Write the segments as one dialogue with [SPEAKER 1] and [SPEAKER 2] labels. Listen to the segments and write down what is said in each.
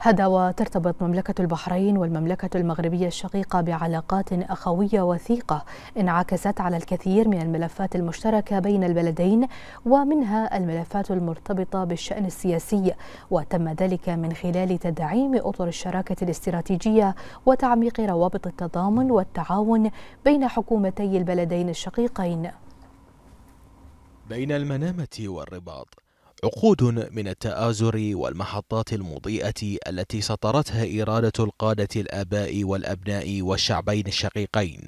[SPEAKER 1] هذا وترتبط مملكة البحرين والمملكة المغربية الشقيقة بعلاقات أخوية وثيقة انعكست على الكثير من الملفات المشتركة بين البلدين ومنها الملفات المرتبطة بالشأن السياسي وتم ذلك من خلال تدعيم أطر الشراكة الاستراتيجية وتعميق روابط التضامن والتعاون بين حكومتي البلدين الشقيقين
[SPEAKER 2] بين المنامة والرباط عقود من التآزر والمحطات المضيئة التي سطرتها إرادة القادة الآباء والأبناء والشعبين الشقيقين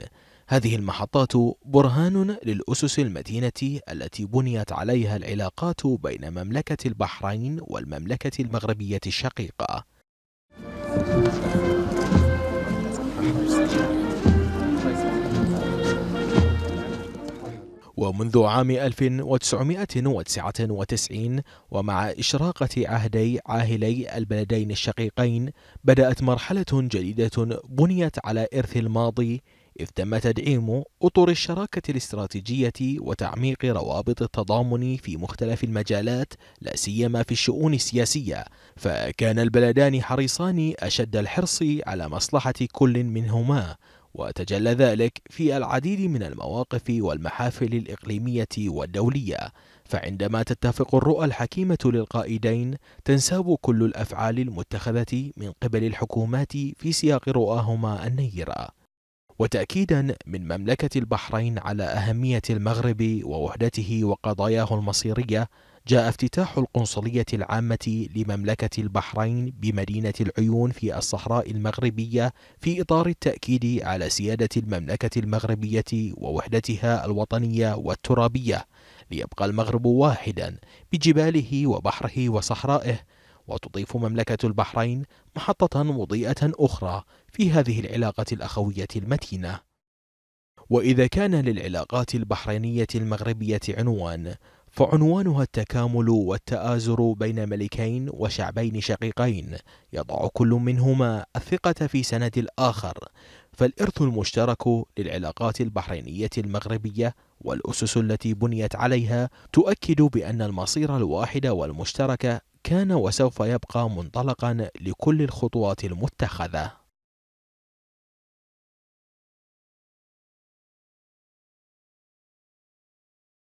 [SPEAKER 2] هذه المحطات برهان للأسس المتينة التي بنيت عليها العلاقات بين مملكة البحرين والمملكة المغربية الشقيقة ومنذ عام 1999 ومع إشراقة عهدي عاهلي البلدين الشقيقين بدأت مرحلة جديدة بنيت على إرث الماضي إذ تم تدعيم أطر الشراكة الاستراتيجية وتعميق روابط التضامن في مختلف المجالات لا سيما في الشؤون السياسية، فكان البلدان حريصان أشد الحرص على مصلحة كل منهما، وتجلى ذلك في العديد من المواقف والمحافل الإقليمية والدولية فعندما تتفق الرؤى الحكيمة للقائدين تنساب كل الأفعال المتخذة من قبل الحكومات في سياق رؤاهما النيرة وتأكيدا من مملكة البحرين على أهمية المغرب ووحدته وقضاياه المصيرية جاء افتتاح القنصلية العامة لمملكة البحرين بمدينة العيون في الصحراء المغربية في إطار التأكيد على سيادة المملكة المغربية ووحدتها الوطنية والترابية ليبقى المغرب واحدا بجباله وبحره وصحرائه وتضيف مملكة البحرين محطة مضيئة أخرى في هذه العلاقة الأخوية المتينة وإذا كان للعلاقات البحرينية المغربية عنوان فعنوانها التكامل والتآزر بين ملكين وشعبين شقيقين يضع كل منهما الثقة في سند الآخر فالإرث المشترك للعلاقات البحرينية المغربية والأسس التي بنيت عليها تؤكد بأن المصير الواحد والمشترك كان وسوف يبقى
[SPEAKER 1] منطلقا لكل الخطوات المتخذه